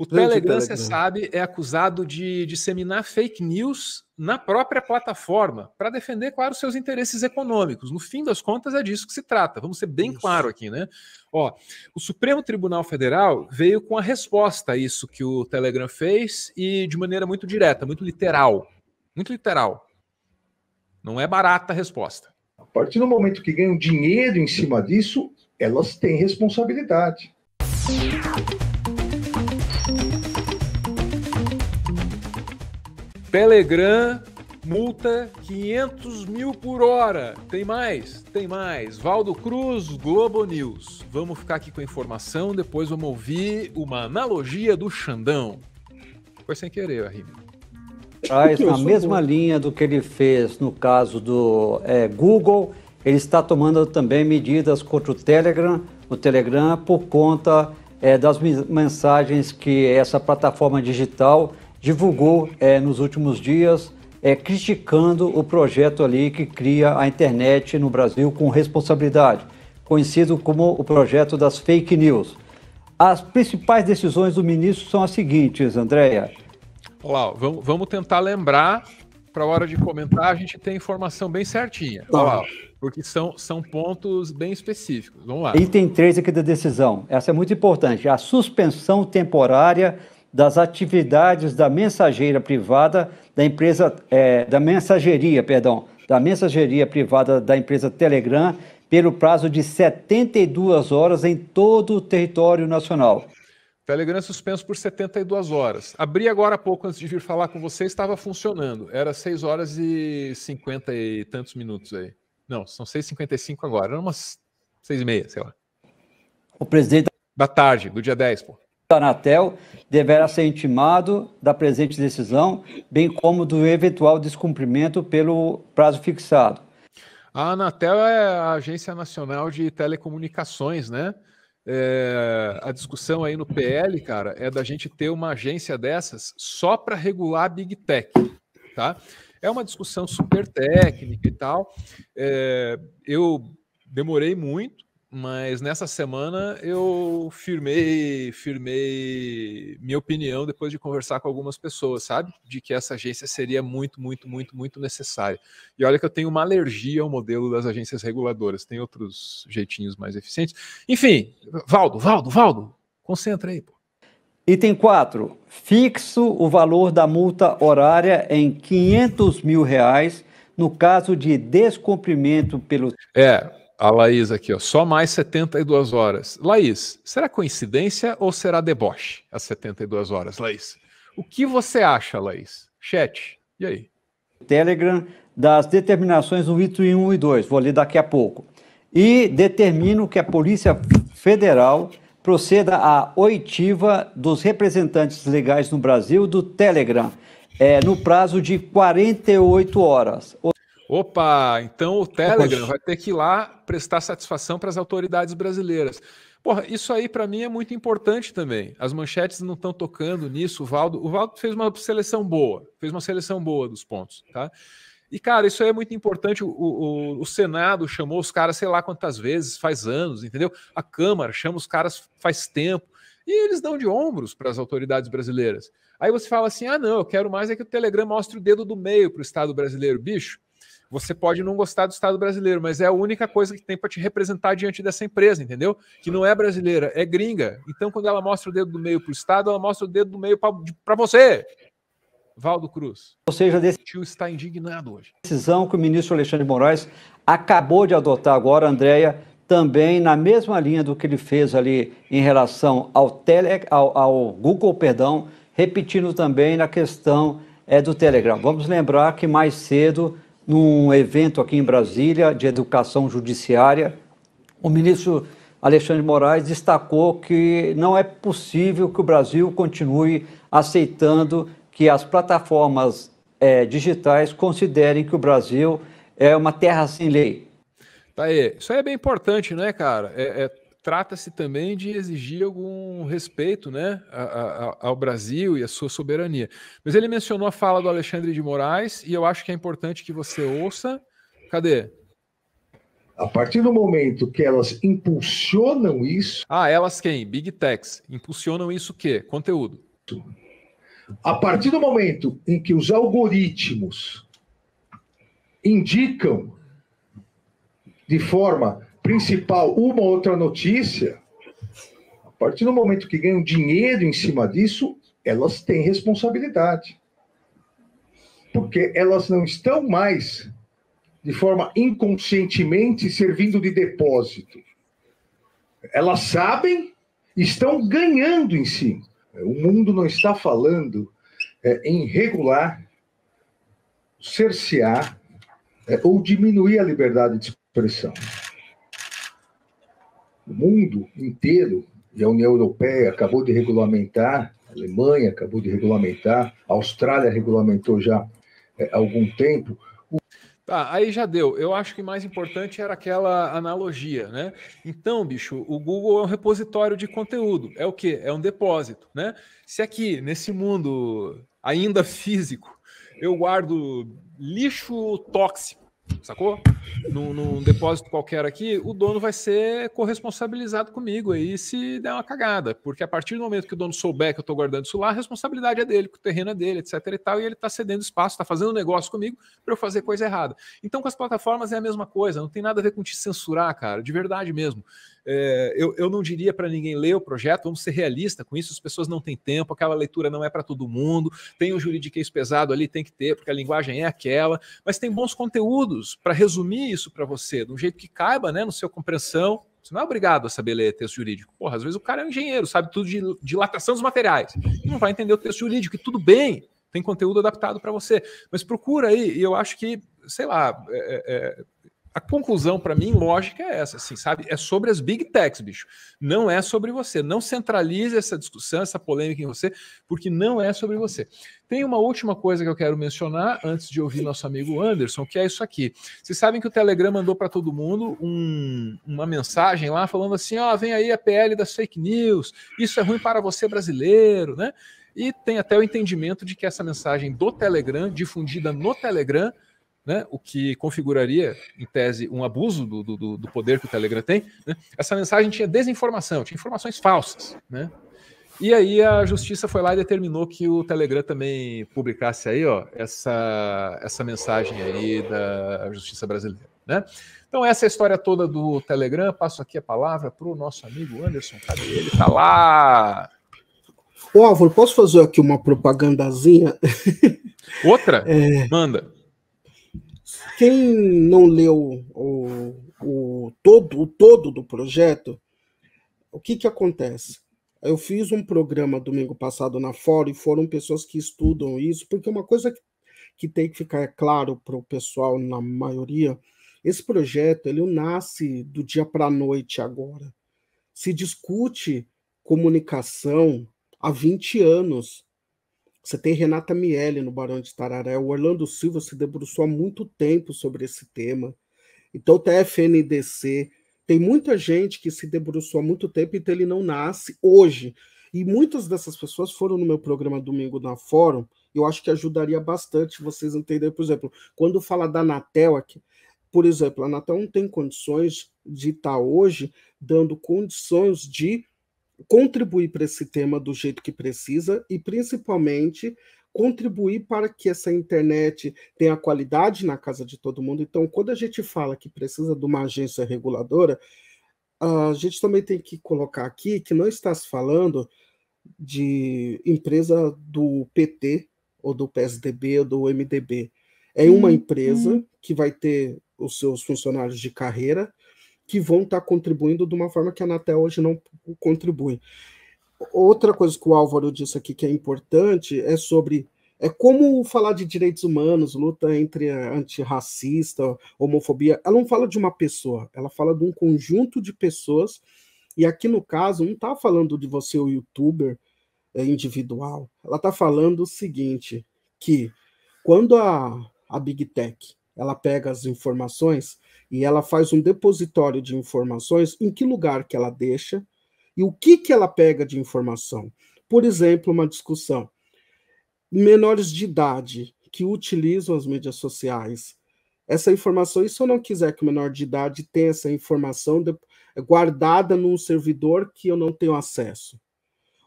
O Gente, Telegram, você sabe, é acusado de disseminar fake news na própria plataforma, para defender, claro, seus interesses econômicos. No fim das contas, é disso que se trata. Vamos ser bem isso. claro aqui, né? Ó, o Supremo Tribunal Federal veio com a resposta a isso que o Telegram fez e de maneira muito direta, muito literal. Muito literal. Não é barata a resposta. A partir do momento que ganham dinheiro em cima disso, elas têm responsabilidade. Telegram, multa 500 mil por hora. Tem mais? Tem mais. Valdo Cruz, Globo News. Vamos ficar aqui com a informação, depois vamos ouvir uma analogia do Xandão. Foi sem querer, a ah, Traz na mesma linha do que ele fez no caso do é, Google, ele está tomando também medidas contra o Telegram, o Telegram por conta é, das mensagens que essa plataforma digital divulgou é, nos últimos dias é, criticando o projeto ali que cria a internet no Brasil com responsabilidade, conhecido como o projeto das fake news. As principais decisões do ministro são as seguintes, Andréia. Olá, vamos tentar lembrar para a hora de comentar, a gente tem informação bem certinha. Olá, tá. porque são, são pontos bem específicos. Vamos lá. Item 3 aqui da decisão. Essa é muito importante. A suspensão temporária das atividades da mensageira privada da empresa é, da mensageria, perdão, da mensageria privada da empresa Telegram pelo prazo de 72 horas em todo o território nacional. Telegram é suspenso por 72 horas. Abri agora há pouco antes de vir falar com você, estava funcionando. Era 6 horas e 50 e tantos minutos aí. Não, são 6h55 agora, era umas 6 e meia, sei lá. O presidente da tarde, do dia 10, pô da Anatel deverá ser intimado da presente decisão, bem como do eventual descumprimento pelo prazo fixado. A Anatel é a Agência Nacional de Telecomunicações, né? É, a discussão aí no PL, cara, é da gente ter uma agência dessas só para regular a Big Tech, tá? É uma discussão super técnica e tal. É, eu demorei muito mas nessa semana eu firmei, firmei minha opinião depois de conversar com algumas pessoas, sabe? De que essa agência seria muito, muito, muito, muito necessária. E olha que eu tenho uma alergia ao modelo das agências reguladoras, tem outros jeitinhos mais eficientes. Enfim, Valdo, Valdo, Valdo, concentra aí, pô. Item 4. Fixo o valor da multa horária em 500 mil reais no caso de descumprimento pelo. É, a Laís aqui, ó, só mais 72 horas. Laís, será coincidência ou será deboche as 72 horas, Laís? O que você acha, Laís? Chat, e aí? Telegram das determinações do item 1 e 2, vou ler daqui a pouco. E determino que a Polícia Federal proceda à oitiva dos representantes legais no Brasil do Telegram é, no prazo de 48 horas. Opa, então o Telegram vai ter que ir lá prestar satisfação para as autoridades brasileiras. Porra, isso aí para mim é muito importante também. As manchetes não estão tocando nisso. O Valdo, o Valdo fez uma seleção boa, fez uma seleção boa dos pontos, tá? E, cara, isso aí é muito importante. O, o, o, Senado chamou os caras, sei lá quantas vezes, faz anos, entendeu? A Câmara chama os caras faz tempo. E eles dão de ombros para as autoridades brasileiras. Aí você fala assim: ah, não, eu quero mais é que o Telegram mostre o dedo do meio para o Estado brasileiro. Bicho, você pode não gostar do Estado brasileiro, mas é a única coisa que tem para te representar diante dessa empresa, entendeu? Que não é brasileira, é gringa. Então, quando ela mostra o dedo do meio para o Estado, ela mostra o dedo do meio para você. Valdo Cruz. Ou seja, desse... o tio está indignado hoje. Decisão que o ministro Alexandre de Moraes acabou de adotar agora, Andréia, também na mesma linha do que ele fez ali em relação ao, tele, ao, ao Google, perdão, repetindo também na questão é, do Telegram. Vamos lembrar que mais cedo num evento aqui em Brasília de educação judiciária, o ministro Alexandre Moraes destacou que não é possível que o Brasil continue aceitando que as plataformas é, digitais considerem que o Brasil é uma terra sem lei. Tá aí. Isso aí é bem importante, né, cara? É, é trata-se também de exigir algum respeito né, ao Brasil e à sua soberania. Mas ele mencionou a fala do Alexandre de Moraes e eu acho que é importante que você ouça. Cadê? A partir do momento que elas impulsionam isso. Ah, elas quem? Big Techs. Impulsionam isso o quê? Conteúdo. A partir do momento em que os algoritmos indicam de forma principal uma outra notícia, a partir do momento que ganham dinheiro em cima disso, elas têm responsabilidade. Porque elas não estão mais, de forma inconscientemente, servindo de depósito. Elas sabem, estão ganhando em si. O mundo não está falando é, em regular, cercear é, ou diminuir a liberdade de expressão mundo inteiro, e a União Europeia acabou de regulamentar, a Alemanha acabou de regulamentar, a Austrália regulamentou já é, há algum tempo. O... Tá, aí já deu. Eu acho que mais importante era aquela analogia, né? Então, bicho, o Google é um repositório de conteúdo. É o quê? É um depósito, né? Se aqui, nesse mundo ainda físico, eu guardo lixo tóxico, sacou? num, num, depósito qualquer aqui, o dono vai ser corresponsabilizado comigo aí se der uma cagada, porque a partir do momento que o dono souber que eu estou guardando isso lá, a responsabilidade é dele, que o terreno é dele, etc e tal, e ele está cedendo espaço, está fazendo negócio comigo para eu fazer coisa errada. Então com as plataformas é a mesma coisa, não tem nada a ver com te censurar, cara, de verdade mesmo. É, eu, eu não diria para ninguém ler o projeto, vamos ser realistas com isso, as pessoas não têm tempo, aquela leitura não é para todo mundo, tem um juridiquês pesado ali, tem que ter, porque a linguagem é aquela, mas tem bons conteúdos para resumir resumir isso para você de um jeito que caiba, né, no seu compreensão. Você não é obrigado a saber ler texto jurídico. Porra, às vezes o cara é um engenheiro, sabe tudo de dilatação dos materiais e não vai entender o texto jurídico. E tudo bem, tem conteúdo adaptado para você. Mas procura aí, e eu acho que, sei lá, é, é, é a conclusão para mim lógica é essa, assim, sabe? É sobre as big techs, bicho. Não é sobre você. Não centralize essa discussão, essa polêmica em você, porque não é sobre você. Tem uma última coisa que eu quero mencionar antes de ouvir nosso amigo Anderson, que é isso aqui. Vocês sabem que o Telegram mandou para todo mundo um, uma mensagem lá falando assim: ó, oh, vem aí a PL das fake news, isso é ruim para você brasileiro, né? E tem até o entendimento de que essa mensagem do Telegram, difundida no Telegram, né, o que configuraria, em tese, um abuso do, do, do poder que o Telegram tem, né, essa mensagem tinha desinformação, tinha informações falsas. Né? E aí a justiça foi lá e determinou que o Telegram também publicasse aí, ó, essa, essa mensagem aí da justiça brasileira. Né? Então, essa é a história toda do Telegram. Passo aqui a palavra para o nosso amigo Anderson. Cadê ele? está lá! Ô, Álvaro, posso fazer aqui uma propagandazinha? Outra? É... Manda. Quem não leu o, o, todo, o todo do projeto, o que, que acontece? Eu fiz um programa domingo passado na Fórum e foram pessoas que estudam isso, porque é uma coisa que, que tem que ficar claro para o pessoal, na maioria, esse projeto ele nasce do dia para a noite agora. Se discute comunicação há 20 anos. Você tem Renata Miele no Barão de Tararé. O Orlando Silva se debruçou há muito tempo sobre esse tema. Então, o TFNDC tem muita gente que se debruçou há muito tempo, então ele não nasce hoje. E muitas dessas pessoas foram no meu programa domingo na Fórum. Eu acho que ajudaria bastante vocês entenderem. Por exemplo, quando fala da Anatel aqui, por exemplo, a Anatel não tem condições de estar tá hoje dando condições de contribuir para esse tema do jeito que precisa e, principalmente, contribuir para que essa internet tenha qualidade na casa de todo mundo. Então, quando a gente fala que precisa de uma agência reguladora, a gente também tem que colocar aqui que não está se falando de empresa do PT ou do PSDB ou do MDB. É uma hum, empresa hum. que vai ter os seus funcionários de carreira, que vão estar tá contribuindo de uma forma que a Anatel hoje não contribui. Outra coisa que o Álvaro disse aqui que é importante é sobre é como falar de direitos humanos, luta entre antirracista, homofobia. Ela não fala de uma pessoa, ela fala de um conjunto de pessoas. E aqui no caso, não está falando de você, o youtuber é, individual. Ela está falando o seguinte: que quando a, a Big Tech ela pega as informações e ela faz um depositório de informações em que lugar que ela deixa e o que que ela pega de informação. Por exemplo, uma discussão. Menores de idade que utilizam as mídias sociais. Essa informação, e se eu não quiser que o menor de idade tenha essa informação guardada num servidor que eu não tenho acesso?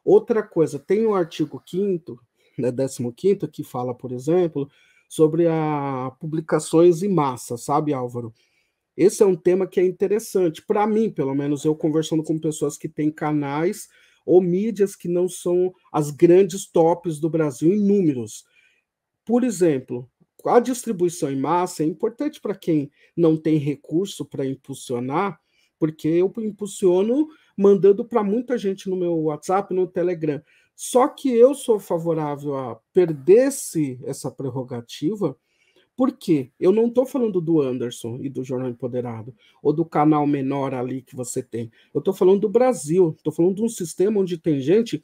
Outra coisa, tem o um artigo 5 né, 15 que fala, por exemplo, sobre a publicações em massa, sabe, Álvaro? Esse é um tema que é interessante para mim, pelo menos eu conversando com pessoas que têm canais ou mídias que não são as grandes tops do Brasil em números. Por exemplo, a distribuição em massa é importante para quem não tem recurso para impulsionar, porque eu impulsiono mandando para muita gente no meu WhatsApp, no Telegram. Só que eu sou favorável a perder-se essa prerrogativa, porque eu não estou falando do Anderson e do Jornal Empoderado, ou do canal menor ali que você tem. Eu estou falando do Brasil, estou falando de um sistema onde tem gente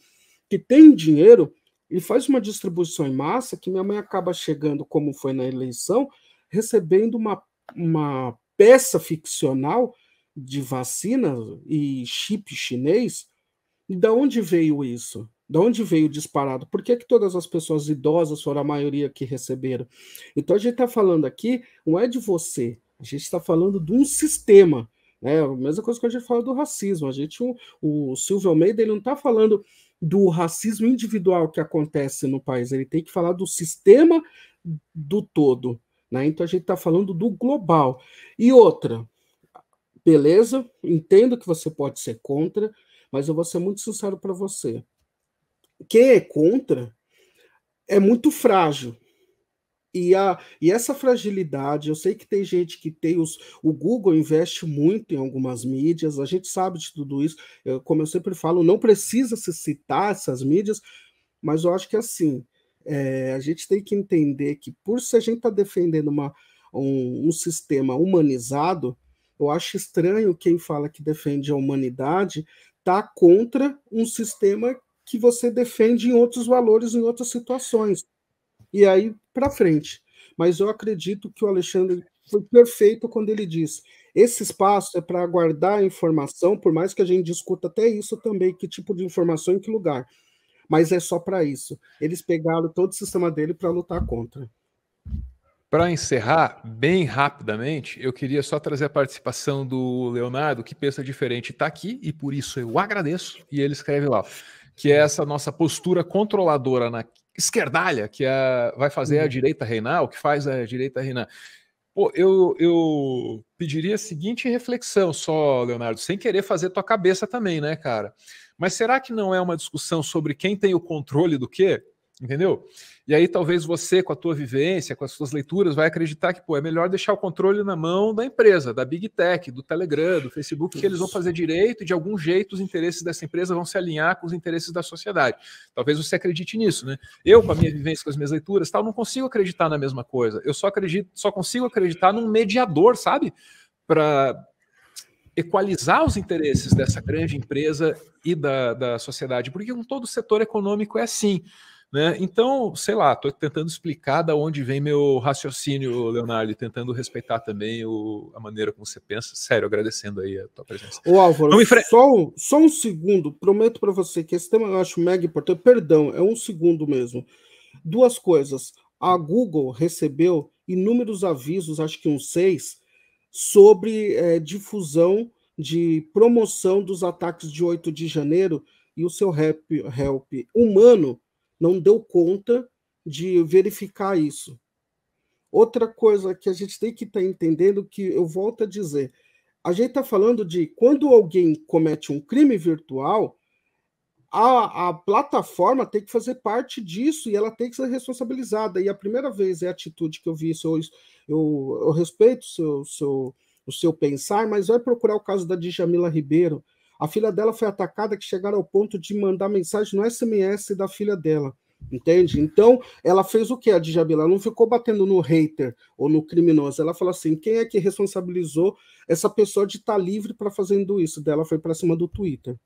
que tem dinheiro e faz uma distribuição em massa que minha mãe acaba chegando, como foi na eleição, recebendo uma, uma peça ficcional de vacina e chip chinês. E da onde veio isso? De onde veio disparado? Por que, que todas as pessoas idosas foram a maioria que receberam? Então a gente está falando aqui, não é de você, a gente está falando de um sistema. É a mesma coisa que a gente fala do racismo. A gente, o, o Silvio Almeida, ele não está falando do racismo individual que acontece no país, ele tem que falar do sistema do todo. Né? Então a gente está falando do global. E outra, beleza, entendo que você pode ser contra, mas eu vou ser muito sincero para você quem é contra é muito frágil. E, a, e essa fragilidade, eu sei que tem gente que tem os. O Google investe muito em algumas mídias, a gente sabe de tudo isso. Eu, como eu sempre falo, não precisa se citar essas mídias, mas eu acho que assim, é, a gente tem que entender que, por se a gente está defendendo uma, um, um sistema humanizado, eu acho estranho quem fala que defende a humanidade tá contra um sistema que você defende em outros valores, em outras situações. E aí para frente. Mas eu acredito que o Alexandre foi perfeito quando ele diz: esse espaço é para guardar a informação, por mais que a gente discuta até isso também, que tipo de informação em que lugar. Mas é só para isso. Eles pegaram todo o sistema dele para lutar contra. Para encerrar, bem rapidamente, eu queria só trazer a participação do Leonardo, que pensa diferente, está aqui e por isso eu agradeço. E ele escreve lá: que é essa nossa postura controladora na esquerdalha, que é, vai fazer uhum. a direita reinar, o que faz a direita reinar. Pô, eu, eu pediria a seguinte reflexão só, Leonardo, sem querer fazer tua cabeça também, né, cara? Mas será que não é uma discussão sobre quem tem o controle do quê? entendeu? E aí talvez você, com a tua vivência, com as suas leituras, vai acreditar que, pô, é melhor deixar o controle na mão da empresa, da Big Tech, do Telegram, do Facebook, que eles vão fazer direito e de algum jeito os interesses dessa empresa vão se alinhar com os interesses da sociedade. Talvez você acredite nisso, né? Eu, com a minha vivência, com as minhas leituras, tal, não consigo acreditar na mesma coisa. Eu só acredito, só consigo acreditar num mediador, sabe? Para equalizar os interesses dessa grande empresa e da, da sociedade, porque com todo o setor econômico é assim. Né? Então, sei lá, estou tentando explicar da onde vem meu raciocínio, Leonardo, tentando respeitar também o, a maneira como você pensa. Sério, agradecendo aí a tua presença. Ô Álvaro, fre... só, um, só um segundo, prometo para você que esse tema eu acho mega importante. Perdão, é um segundo mesmo. Duas coisas. A Google recebeu inúmeros avisos, acho que uns seis, sobre é, difusão de promoção dos ataques de 8 de janeiro e o seu help, help humano não deu conta de verificar isso. Outra coisa que a gente tem que estar tá entendendo, que eu volto a dizer, a gente está falando de quando alguém comete um crime virtual, a, a, plataforma tem que fazer parte disso e ela tem que ser responsabilizada. E a primeira vez é a atitude que eu vi isso. Eu, eu, eu respeito seu, seu, o seu pensar, mas vai procurar o caso da Djamila Ribeiro, a filha dela foi atacada que chegaram ao ponto de mandar mensagem no SMS da filha dela. Entende? Então, ela fez o que a Djabila? Ela não ficou batendo no hater ou no criminoso. Ela falou assim: quem é que responsabilizou essa pessoa de estar tá livre para fazendo isso? Dela foi para cima do Twitter.